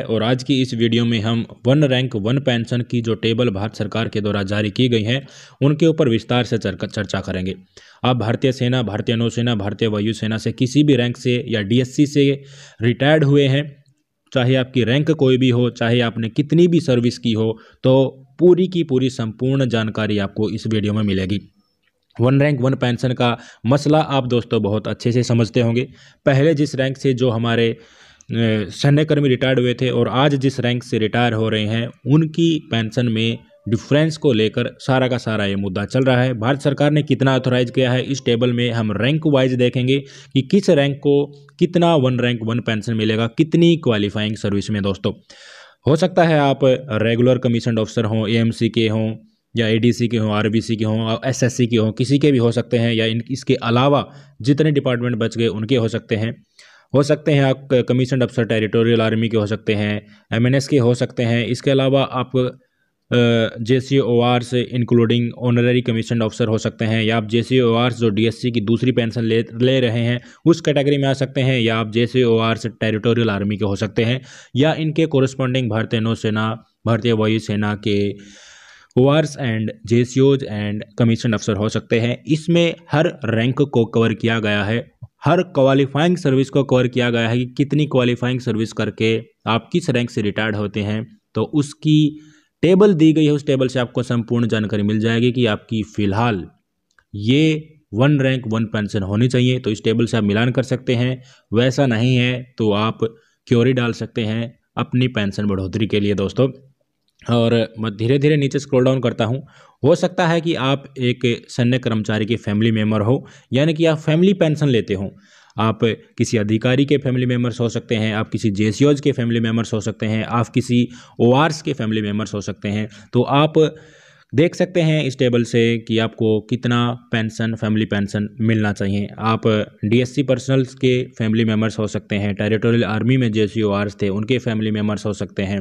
है और आज की इस वीडियो में हम वन रैंक वन पेंशन की जो टेबल भारत सरकार के द्वारा जारी की गई है उनके ऊपर विस्तार से चर्चा करेंगे आप भारतीय सेना भारतीय नौसेना भारतीय वायुसेना से किसी भी रैंक से या डीएससी से रिटायर्ड हुए हैं चाहे आपकी रैंक कोई भी हो चाहे आपने कितनी भी सर्विस की हो तो पूरी की पूरी संपूर्ण जानकारी आपको इस वीडियो में मिलेगी वन रैंक वन पेंशन का मसला आप दोस्तों बहुत अच्छे से समझते होंगे पहले जिस रैंक से जो हमारे सैन्यकर्मी रिटायर्ड हुए थे और आज जिस रैंक से रिटायर हो रहे हैं उनकी पेंशन में डिफरेंस को लेकर सारा का सारा ये मुद्दा चल रहा है भारत सरकार ने कितना ऑथोराइज किया है इस टेबल में हम रैंक वाइज देखेंगे कि किस रैंक को कितना वन रैंक वन पेंशन मिलेगा कितनी क्वालिफाइंग सर्विस में दोस्तों हो सकता है आप रेगुलर कमीशन ऑफिसर हों ए के हों या एडीसी के हों आरबीसी के हों एसएससी के हों किसी के भी हो सकते हैं या इन इसके अलावा जितने डिपार्टमेंट बच गए उनके हो सकते हैं हो सकते हैं आप कमीशन अफसर टेरिटोरियल आर्मी के हो सकते हैं एमएनएस के हो सकते हैं इसके अलावा आप जे सी ओ आर से इंक्लूडिंग ऑनररी कमीशन ऑफिसर हो सकते हैं या आप जे सी ओ आर जो डी एस सी की दूसरी पेंशन ले ले रहे हैं उस कैटेगरी में आ सकते हैं या आप जे सी ओ आर से टेरिटोरियल आर्मी के हो सकते हैं या इनके कोरस्पॉन्डिंग भारतीय नौसेना भारतीय वायुसेना के ओ ओआरस एंड जे सी ओज एंड कमीशन अफसर हो सकते हैं इसमें हर रैंक को कवर किया गया है हर क्वालिफाइंग सर्विस को कवर किया गया है कि कितनी क्वालिफाइंग सर्विस करके आप किस रैंक से रिटायर्ड होते हैं तो उसकी टेबल दी गई है उस टेबल से आपको संपूर्ण जानकारी मिल जाएगी कि आपकी फ़िलहाल ये वन रैंक वन पेंशन होनी चाहिए तो इस टेबल से आप मिलान कर सकते हैं वैसा नहीं है तो आप क्योरी डाल सकते हैं अपनी पेंशन बढ़ोतरी के लिए दोस्तों और मैं धीरे धीरे नीचे स्क्रॉल डाउन करता हूँ हो सकता है कि आप एक सैन्य कर्मचारी के फैमिली मेम्बर हो यानी कि आप फैमिली पेंशन लेते हो आप किसी अधिकारी के फैमिली मेम्बर्स हो सकते हैं आप किसी जे के फैमिली मेम्बर्स हो सकते हैं आप किसी ओ के फैमिली मेम्बर्स हो सकते हैं तो आप देख सकते हैं इस टेबल से कि आपको कितना पेंशन फैमिली पेंशन मिलना चाहिए आप डीएससी पर्सनल्स के फैमिली मेम्बर्स हो सकते हैं टेरिटोरियल आर्मी में जे सी थे उनके फैमिली मेम्बर्स हो सकते हैं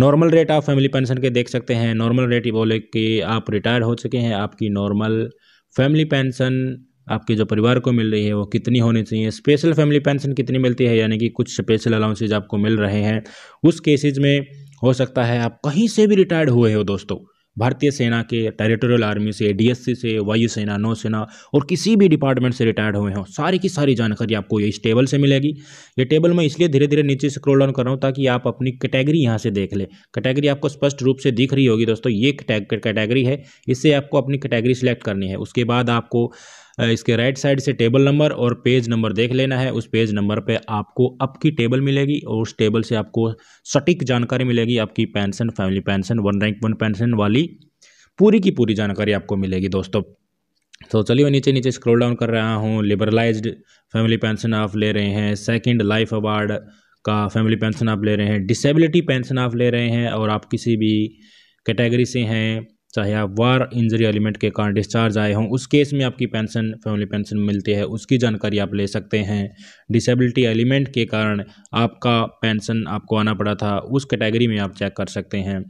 नॉर्मल रेट आप फैमिली पेंशन के देख सकते हैं नॉर्मल रेट ये बोले कि आप रिटायर हो चुके हैं आपकी नॉर्मल फैमिली पेंशन आपके जो परिवार को मिल रही है वो कितनी होनी चाहिए स्पेशल फैमिली पेंशन कितनी मिलती है यानी कि कुछ स्पेशल अलाउंसेज आपको मिल रहे हैं उस केसेज में हो सकता है आप कहीं से भी रिटायर्ड हुए हो दोस्तों भारतीय सेना के टेरिटोरियल आर्मी से डीएससी से वायुसेना नौसेना और किसी भी डिपार्टमेंट से रिटायर्ड हुए हों सारी की सारी जानकारी आपको इस टेबल से मिलेगी ये टेबल मैं इसलिए धीरे धीरे नीचे स्क्रोल डाउन कर रहा हूँ ताकि आप अपनी कैटेगरी यहाँ से देख लें कैटेगरी आपको स्पष्ट रूप से दिख रही होगी दोस्तों ये कैटेगरी है इससे आपको अपनी कैटेगरी सेलेक्ट करनी है उसके बाद आपको इसके राइट साइड से टेबल नंबर और पेज नंबर देख लेना है उस पेज नंबर पे आपको आपकी टेबल मिलेगी और उस टेबल से आपको सटीक जानकारी मिलेगी आपकी pension family pension one rank one pension वाली पूरी की पूरी जानकारी आपको मिलेगी दोस्तों तो चलिए मैं नीचे नीचे स्क्रॉल डाउन कर रहा हूँ लिबरलाइज्ड फैमिली पेंशन आप ले रहे हैं सेकेंड लाइफ अवार्ड का फैमिली पेंशन आप ले रहे हैं डिसेबिलिटी पेंशन आप ले रहे हैं और आप किसी भी कैटेगरी से हैं चाहे आप वार इंजरी एलिमेंट के कारण डिस्चार्ज आए हों उस केस में आपकी पेंशन फैमिली पेंशन मिलती है उसकी जानकारी आप ले सकते हैं डिसेबिलिटी एलिमेंट के कारण आपका पेंशन आपको आना पड़ा था उस कैटेगरी में आप चेक कर सकते हैं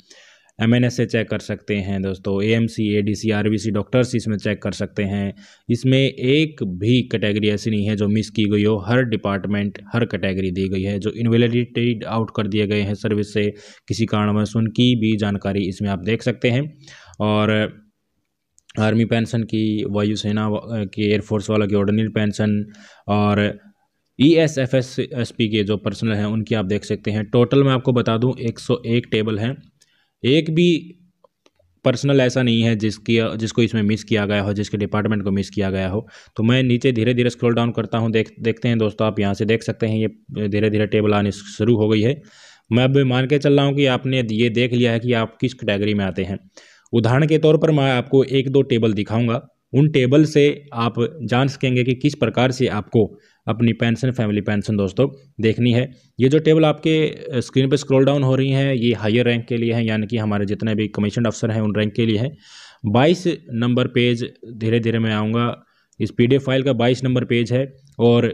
एम एन एस से चेक कर सकते हैं दोस्तों A M C A D C R B C doctors इसमें चेक कर सकते हैं इसमें एक भी कैटेगरी ऐसी नहीं है जो मिस की गई हो हर डिपार्टमेंट हर कैटेगरी दी गई है जो इनवेलिडेटेड आउट कर दिए गए हैं सर्विस से किसी कारणवश उनकी भी जानकारी इसमें आप देख सकते हैं और आर्मी uh, पेंशन की वायुसेना uh, की एयरफोर्स वालों की ऑर्डिनरी पेंशन और E S F S S P के जो पर्सनल हैं उनकी आप देख सकते हैं टोटल मैं आपको बता दूं 101 टेबल हैं एक भी पर्सनल ऐसा नहीं है जिसकी जिसको इसमें मिस किया गया हो जिसके डिपार्टमेंट को मिस किया गया हो तो मैं नीचे धीरे धीरे स्क्रॉल डाउन करता हूँ देख देखते हैं दोस्तों आप यहाँ से देख सकते हैं ये धीरे धीरे टेबल आने शुरू हो गई है मैं अब मान के चल रहा हूँ कि आपने ये देख लिया है कि आप किस कैटेगरी में आते हैं उदाहरण के तौर पर मैं आपको एक दो टेबल दिखाऊंगा उन टेबल से आप जान सकेंगे कि किस प्रकार से आपको अपनी पेंशन फैमिली पेंशन दोस्तों देखनी है ये जो टेबल आपके स्क्रीन पर स्क्रॉल डाउन हो रही हैं ये हायर रैंक के लिए हैं यानी कि हमारे जितने भी कमीशन अफसर हैं उन रैंक के लिए हैं बाईस नंबर पेज धीरे धीरे मैं आऊँगा इस पी फाइल का बाईस नंबर पेज है और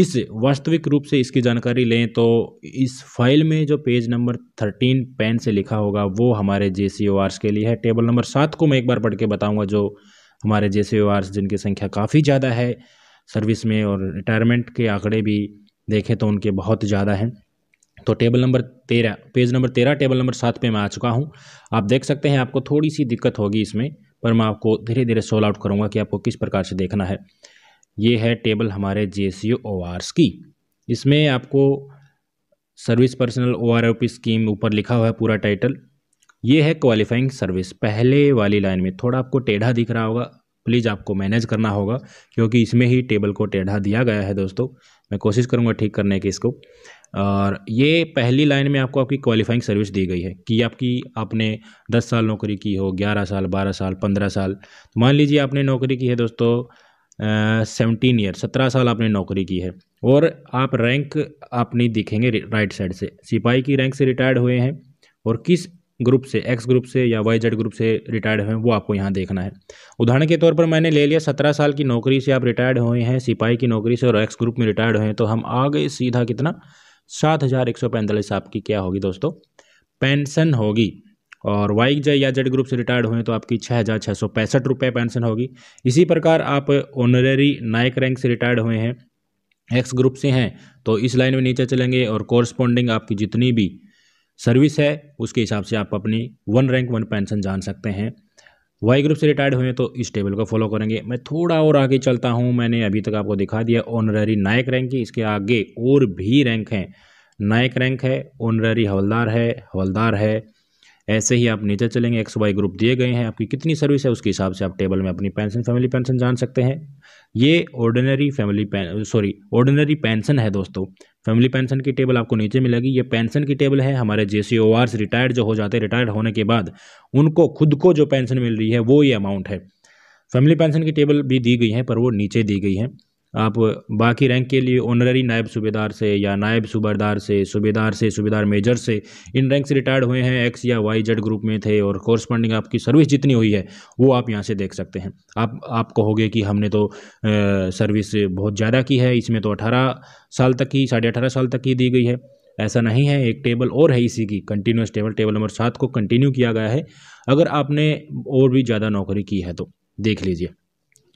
इस वास्तविक रूप से इसकी जानकारी लें तो इस फाइल में जो पेज नंबर थर्टीन पेन से लिखा होगा वो हमारे जे के लिए है टेबल नंबर सात को मैं एक बार पढ़ के बताऊँगा जो हमारे जे जिनकी संख्या काफ़ी ज़्यादा है सर्विस में और रिटायरमेंट के आंकड़े भी देखें तो उनके बहुत ज़्यादा हैं तो टेबल नंबर तेरह पेज नंबर तेरह टेबल नंबर सात पे मैं आ चुका हूँ आप देख सकते हैं आपको थोड़ी सी दिक्कत होगी इसमें पर मैं आपको धीरे धीरे सोल्व आउट करूँगा कि आपको किस प्रकार से देखना है ये है टेबल हमारे जे सी ओ की इसमें आपको service personal O R scheme ऊपर लिखा हुआ है पूरा टाइटल ये है क्वालिफाइंग सर्विस पहले वाली लाइन में थोड़ा आपको टेढ़ा दिख रहा होगा प्लीज़ आपको मैनेज करना होगा क्योंकि इसमें ही टेबल को टेढ़ा दिया गया है दोस्तों मैं कोशिश करूँगा ठीक करने की इसको और ये पहली लाइन में आपको आपकी क्वालिफाइंग सर्विस दी गई है कि आपकी आपने दस साल नौकरी की हो ग्यारह साल बारह साल पंद्रह साल तो मान लीजिए आपने नौकरी की है दोस्तों सेवनटीन ईयर सत्रह साल आपने नौकरी की है और आप रैंक अपनी दिखेंगे राइट साइड से सिपाही की रैंक से रिटायर्ड हुए हैं और किस ग्रुप से एक्स ग्रुप से या वाई जेड ग्रुप से रिटायर्ड हुए हैं वो आपको यहाँ देखना है उदाहरण के तौर पर मैंने ले लिया सत्रह साल की नौकरी से आप रिटायर्ड हुए हैं सिपाही की नौकरी से और एक्स ग्रुप में रिटायर्ड हुए हैं तो हम आ गए सीधा कितना सात हज़ार एक सौ पैंतालीस आपकी क्या होगी दोस्तों पेंशन होगी और वाई जे या जेड ग्रुप से रिटायर्ड हुए तो आपकी छः हज़ार छः सौ पैंसठ रुपये पेंशन होगी इसी प्रकार आप ऑनरेरी नायक रैंक से रिटायर्ड हुए हैं एक्स ग्रुप से हैं तो इस लाइन में नीचे चलेंगे और कॉरस्पॉन्डिंग आपकी जितनी भी सर्विस है उसके हिसाब से आप अपनी वन रैंक वन पेंशन जान सकते हैं वाई ग्रुप से रिटायर्ड हुए तो इस टेबल को फॉलो करेंगे मैं थोड़ा और आगे चलता हूँ मैंने अभी तक आपको दिखा दिया ऑनरेरी नायक रैंक की इसके आगे और भी रैंक हैं नायक रैंक है ऑनररी हवलदार है हवलदार है ऐसे ही आप नीचे चलेंगे एक्स वाई ग्रुप दिए गए हैं आपकी कितनी सर्विस है उसके हिसाब से आप टेबल में अपनी पेंशन फैमिली पेंशन जान सकते हैं ये ordinary family sorry ordinary pension है दोस्तों फैमिली पेंशन की टेबल आपको नीचे मिलेगी ये पेंशन की टेबल है हमारे जे सी रिटायर्ड जो हो जाते हैं रिटायर्ड होने के बाद उनको खुद को जो पेंशन मिल रही है वो ये अमाउंट है फैमिली पेंशन की टेबल भी दी गई है पर वो नीचे दी गई है आप बाकी रैंक के लिए ऑनररी नायब सूबेदार से या नायब सूबेदार से सूबेदार से सूबेदार मेजर से इन रैंक से रिटायर्ड हुए हैं एक्स या वाई जेड ग्रुप में थे और कॉरस्पॉन्डिंग आपकी सर्विस जितनी हुई है वो आप यहाँ से देख सकते हैं आप आप कहोगे कि हमने तो आ, सर्विस बहुत ज़्यादा की है इसमें तो अठारह साल तक ही साढ़े अठारह साल तक ही दी गई है ऐसा नहीं है एक टेबल और है इसी की कंटिन्यूस टेबल टेबल नंबर सात को कंटिन्यू किया गया है अगर आपने और भी ज़्यादा नौकरी की है तो देख लीजिए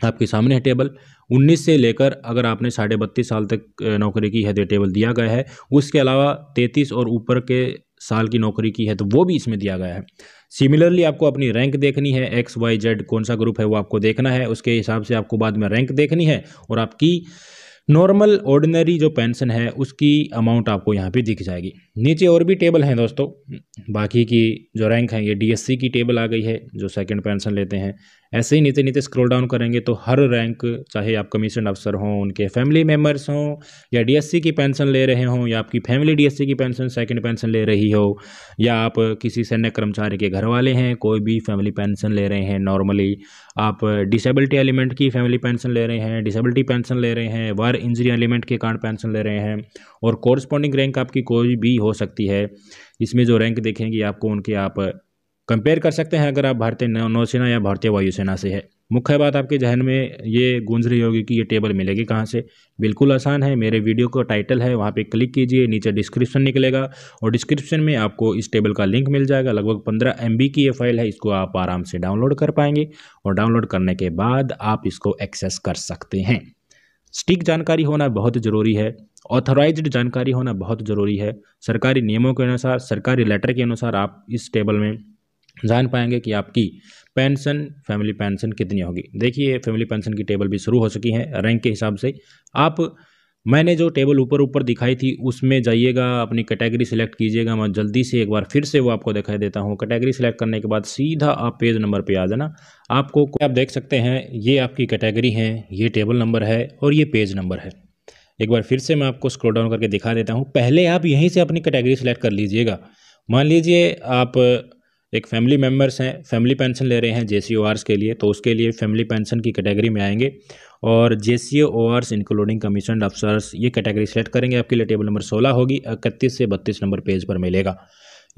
आपके सामने है टेबल 19 से लेकर अगर आपने साढ़े बत्तीस साल तक नौकरी की है तो टेबल दिया गया है उसके अलावा 33 और ऊपर के साल की नौकरी की है तो वो भी इसमें दिया गया है सिमिलरली आपको अपनी रैंक देखनी है एक्स वाई जेड कौन सा ग्रुप है वो आपको देखना है उसके हिसाब से आपको बाद में रैंक देखनी है और आपकी नॉर्मल ऑर्डिनरी जो पेंशन है उसकी अमाउंट आपको यहाँ पे दिख जाएगी नीचे और भी टेबल हैं दोस्तों बाकी की जो रैंक है ये डीएससी की टेबल आ गई है जो सेकंड पेंशन लेते हैं ऐसे ही नीचे नीचे स्क्रॉल डाउन करेंगे तो हर रैंक चाहे आप कमीशन अफसर हों उनके फैमिली मेम्बर्स हों या डी की पेंशन ले रहे हों या आपकी फैमिली डी की पेंशन सेकेंड पेंशन ले रही हो या आप किसी सैन्य कर्मचारी के घर वाले हैं कोई भी फैमिली पेंशन ले रहे हैं नॉर्मली आप डिसेबिलिटी एलिमेंट की फैमिली पेंशन ले रहे हैं डिसेबिलिटी पेंशन ले रहे हैं वार अगर इंजरी एलिमेंट के कारण पेंशन ले रहे हैं और कॉरस्पॉन्डिंग रैंक आपकी कोई भी हो सकती है इसमें जो रैंक देखेंगे आपको उनके आप कंपेयर कर सकते हैं अगर आप भारतीय नौसेना या भारतीय वायुसेना से है मुख्य बात आपके जहन में ये गूंज रही होगी कि ये टेबल मिलेगी कहाँ से बिल्कुल आसान है मेरे वीडियो का टाइटल है वहाँ पे क्लिक कीजिए नीचे डिस्क्रिप्शन निकलेगा और डिस्क्रिप्शन में आपको इस टेबल का लिंक मिल जाएगा लगभग 15 एम की ये फाइल है इसको आप आराम से डाउनलोड कर पाएंगे और डाउनलोड करने के बाद आप इसको एक्सेस कर सकते हैं सटीक जानकारी होना बहुत ज़रूरी है ऑथराइज्ड जानकारी होना बहुत ज़रूरी है सरकारी नियमों के अनुसार सरकारी लेटर के अनुसार आप इस टेबल में जान पाएंगे कि आपकी पेंशन फैमिली पेंशन कितनी होगी देखिए फैमिली पेंशन की टेबल भी शुरू हो चुकी है रैंक के हिसाब से आप मैंने जो टेबल ऊपर ऊपर दिखाई थी उसमें जाइएगा अपनी कैटेगरी सेलेक्ट कीजिएगा मैं जल्दी से एक बार फिर से वो आपको दिखाई देता हूँ कैटेगरी सेलेक्ट करने के बाद सीधा आप पेज नंबर पे आ जाना आपको आप देख सकते हैं ये आपकी कैटेगरी है ये टेबल नंबर है और ये पेज नंबर है एक बार फिर से मैं आपको स्क्रोल डाउन करके दिखा देता हूँ पहले आप यहीं से अपनी कैटेगरी सेलेक्ट कर लीजिएगा मान लीजिए आप एक फैमिली मेम्बर्स हैं फैमिली पेंशन ले रहे हैं जे सी के लिए तो उसके लिए फैमिली पेंशन की कैटेगरी में आएंगे और जे सी इंक्लूडिंग कमीशन अफसर्स ये कैटेगरी सेलेक्ट करेंगे आपके लिए टेबल नंबर सोलह होगी इकतीस से बत्तीस नंबर पेज पर मिलेगा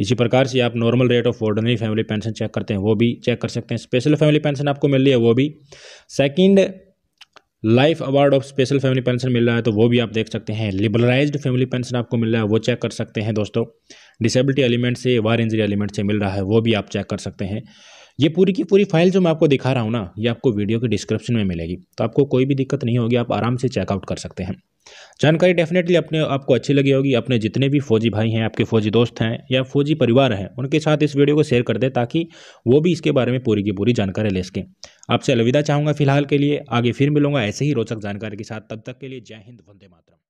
इसी प्रकार से आप normal rate of ordinary family pension check करते हैं वो भी चेक कर सकते हैं स्पेशल फैमिली पेंशन आपको मिल रही है वो भी second life award of special family pension मिल रहा है तो वो भी आप देख सकते हैं लिबरलाइज्ड फैमिली पेंशन आपको मिल रहा है वो चेक कर सकते हैं दोस्तों डिसेबिलिटी एलिमेंट से वार इंजरी एलिमेंट से मिल रहा है वो भी आप चेक कर सकते हैं ये पूरी की पूरी फाइल जो मैं आपको दिखा रहा हूँ ना ये आपको वीडियो के डिस्क्रिप्शन में मिलेगी तो आपको कोई भी दिक्कत नहीं होगी आप आराम से चेकआउट कर सकते हैं जानकारी डेफिनेटली अपने आपको अच्छी लगी होगी अपने जितने भी फौजी भाई हैं आपके फौजी दोस्त हैं या फौजी परिवार हैं उनके साथ इस वीडियो को शेयर कर दें ताकि वो भी इसके बारे में पूरी की पूरी जानकारी ले सकें आपसे अलविदा चाहूँगा फिलहाल के लिए आगे फिर मिलूंगा ऐसे ही रोचक जानकारी के साथ तब तक के लिए जय हिंद वंदे मातरम